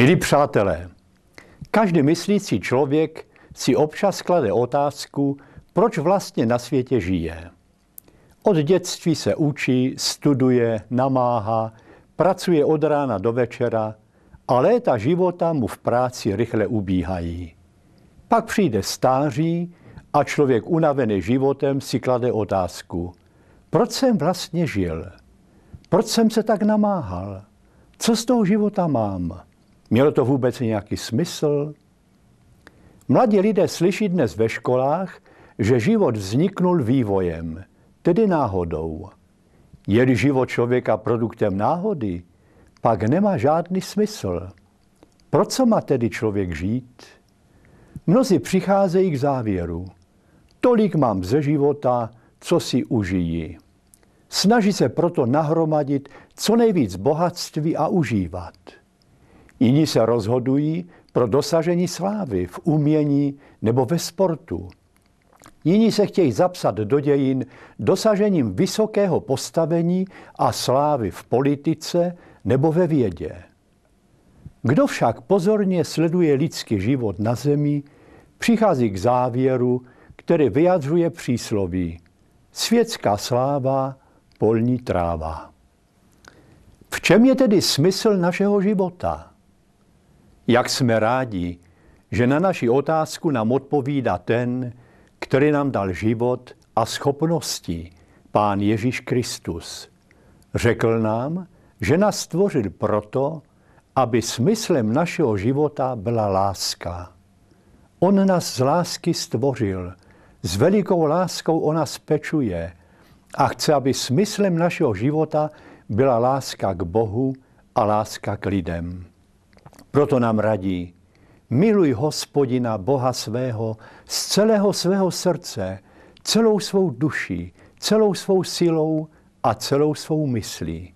Milí přátelé, každý myslící člověk si občas klade otázku, proč vlastně na světě žije. Od dětství se učí, studuje, namáhá, pracuje od rána do večera a léta života mu v práci rychle ubíhají. Pak přijde stáří a člověk unavený životem si klade otázku, proč jsem vlastně žil? Proč jsem se tak namáhal? Co z toho života mám? Mělo to vůbec nějaký smysl? Mladí lidé slyší dnes ve školách, že život vzniknul vývojem, tedy náhodou. je život člověka produktem náhody, pak nemá žádný smysl. Pro co má tedy člověk žít? Mnozí přicházejí k závěru. Tolik mám ze života, co si užijí. Snaží se proto nahromadit co nejvíc bohatství a užívat. Jiní se rozhodují pro dosažení slávy v umění nebo ve sportu. Jiní se chtějí zapsat do dějin dosažením vysokého postavení a slávy v politice nebo ve vědě. Kdo však pozorně sleduje lidský život na zemi, přichází k závěru, který vyjadřuje přísloví Světská sláva, polní tráva. V čem je tedy smysl našeho života? Jak jsme rádi, že na naši otázku nám odpovídá ten, který nám dal život a schopnosti, Pán Ježíš Kristus. Řekl nám, že nás stvořil proto, aby smyslem našeho života byla láska. On nás z lásky stvořil, s velikou láskou o nás pečuje a chce, aby smyslem našeho života byla láska k Bohu a láska k lidem. Proto nám radí, miluj hospodina Boha svého z celého svého srdce, celou svou duší, celou svou silou a celou svou myslí.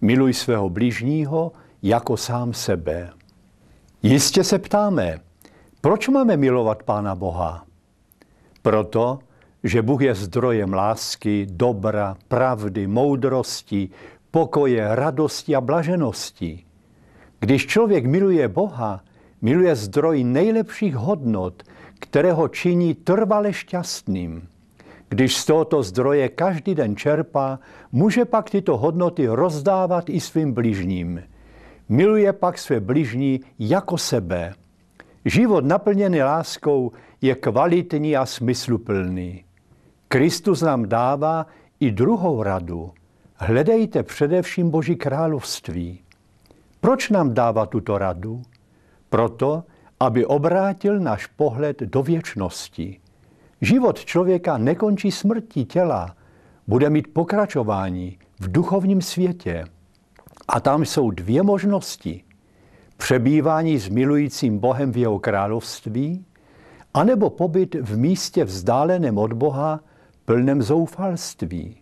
Miluj svého blížního jako sám sebe. Jistě se ptáme, proč máme milovat Pána Boha? Proto, že Bůh je zdrojem lásky, dobra, pravdy, moudrosti, pokoje, radosti a blaženosti. Když člověk miluje Boha, miluje zdroj nejlepších hodnot, kterého činí trvale šťastným. Když z tohoto zdroje každý den čerpá, může pak tyto hodnoty rozdávat i svým bližním. Miluje pak své bližní jako sebe. Život naplněný láskou je kvalitní a smysluplný. Kristus nám dává i druhou radu. Hledejte především Boží království. Proč nám dává tuto radu? Proto, aby obrátil náš pohled do věčnosti. Život člověka nekončí smrtí těla, bude mít pokračování v duchovním světě. A tam jsou dvě možnosti. Přebývání s milujícím Bohem v jeho království, anebo pobyt v místě vzdáleném od Boha, plném zoufalství.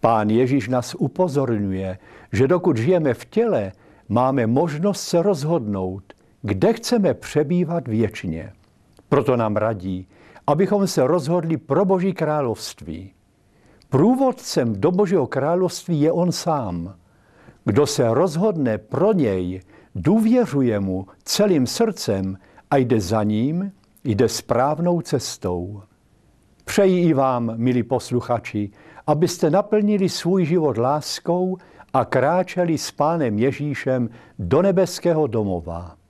Pán Ježíš nás upozorňuje, že dokud žijeme v těle, máme možnost se rozhodnout, kde chceme přebývat věčně. Proto nám radí, abychom se rozhodli pro Boží království. Průvodcem do Božího království je on sám. Kdo se rozhodne pro něj, důvěřuje mu celým srdcem a jde za ním, jde správnou cestou. Přeji i vám, milí posluchači, abyste naplnili svůj život láskou a kráčeli s pánem Ježíšem do nebeského domova.